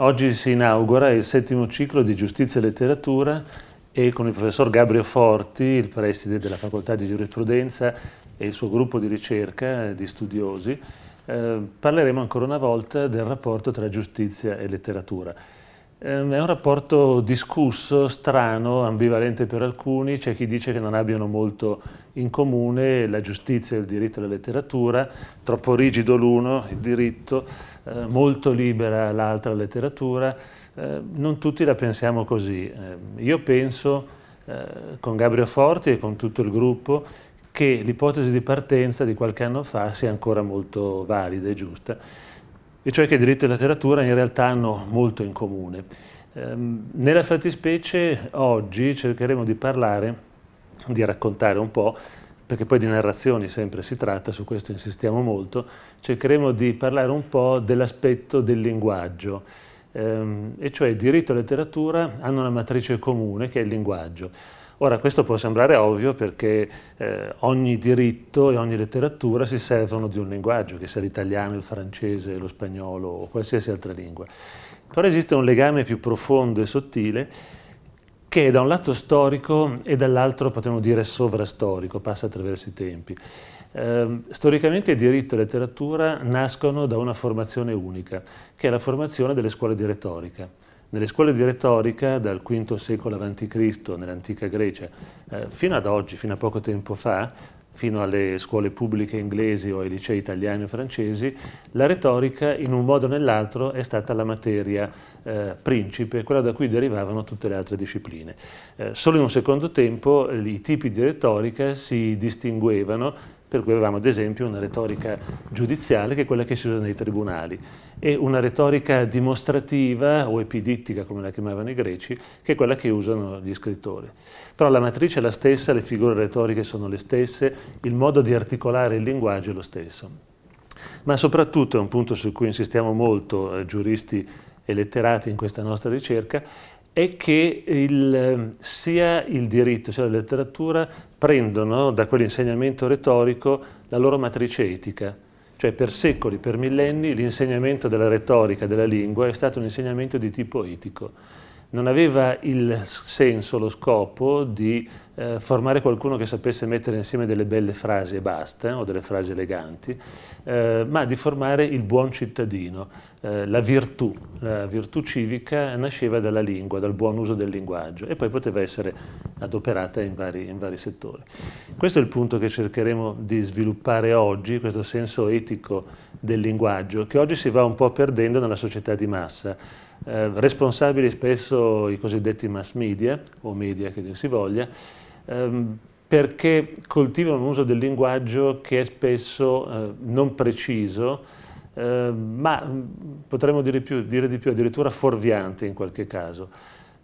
Oggi si inaugura il settimo ciclo di Giustizia e Letteratura e con il professor Gabriel Forti, il preside della Facoltà di Giurisprudenza e il suo gruppo di ricerca di studiosi, eh, parleremo ancora una volta del rapporto tra giustizia e letteratura. Eh, è un rapporto discusso, strano, ambivalente per alcuni, c'è chi dice che non abbiano molto in comune la giustizia il diritto e la letteratura, troppo rigido l'uno, il diritto, eh, molto libera l'altra letteratura. Eh, non tutti la pensiamo così. Eh, io penso eh, con Gabriele Forti e con tutto il gruppo che l'ipotesi di partenza di qualche anno fa sia ancora molto valida e giusta, e cioè che diritto e letteratura in realtà hanno molto in comune. Ehm, nella fattispecie oggi cercheremo di parlare di raccontare un po', perché poi di narrazioni sempre si tratta, su questo insistiamo molto, cercheremo di parlare un po' dell'aspetto del linguaggio, ehm, e cioè diritto e letteratura hanno una matrice comune che è il linguaggio. Ora, questo può sembrare ovvio perché eh, ogni diritto e ogni letteratura si servono di un linguaggio, che sia l'italiano, il francese, lo spagnolo o qualsiasi altra lingua. Però esiste un legame più profondo e sottile che è da un lato storico e dall'altro potremmo dire sovrastorico, passa attraverso i tempi. Eh, storicamente diritto e letteratura nascono da una formazione unica, che è la formazione delle scuole di retorica. Nelle scuole di retorica dal V secolo a.C. nell'antica Grecia eh, fino ad oggi, fino a poco tempo fa, fino alle scuole pubbliche inglesi o ai licei italiani o francesi, la retorica in un modo o nell'altro è stata la materia eh, principe, quella da cui derivavano tutte le altre discipline. Eh, solo in un secondo tempo i tipi di retorica si distinguevano per cui avevamo ad esempio una retorica giudiziale che è quella che si usa nei tribunali e una retorica dimostrativa o epidittica come la chiamavano i greci che è quella che usano gli scrittori. Però la matrice è la stessa, le figure retoriche sono le stesse, il modo di articolare il linguaggio è lo stesso. Ma soprattutto è un punto su cui insistiamo molto eh, giuristi e letterati in questa nostra ricerca, è che il, sia il diritto sia la letteratura prendono da quell'insegnamento retorico la loro matrice etica. Cioè per secoli, per millenni, l'insegnamento della retorica, della lingua, è stato un insegnamento di tipo etico non aveva il senso, lo scopo di eh, formare qualcuno che sapesse mettere insieme delle belle frasi e basta, o delle frasi eleganti, eh, ma di formare il buon cittadino. Eh, la virtù, la virtù civica nasceva dalla lingua, dal buon uso del linguaggio e poi poteva essere adoperata in vari, in vari settori. Questo è il punto che cercheremo di sviluppare oggi, questo senso etico del linguaggio, che oggi si va un po' perdendo nella società di massa eh, responsabili spesso i cosiddetti mass media, o media che dir si voglia, ehm, perché coltivano un uso del linguaggio che è spesso eh, non preciso, eh, ma mm, potremmo dire, più, dire, di più, addirittura fuorviante in qualche caso.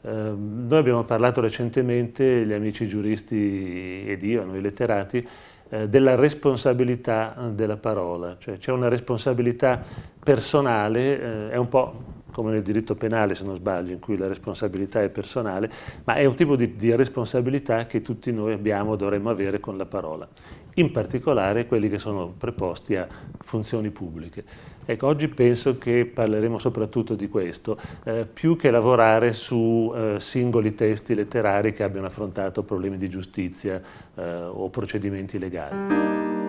Ehm, noi abbiamo parlato recentemente, gli amici giuristi ed io, noi letterati, eh, della responsabilità eh, della parola, cioè c'è una responsabilità personale, eh, è un po' come nel diritto penale se non sbaglio, in cui la responsabilità è personale, ma è un tipo di, di responsabilità che tutti noi abbiamo, dovremmo avere con la parola, in particolare quelli che sono preposti a funzioni pubbliche. Ecco, oggi penso che parleremo soprattutto di questo, eh, più che lavorare su eh, singoli testi letterari che abbiano affrontato problemi di giustizia eh, o procedimenti legali.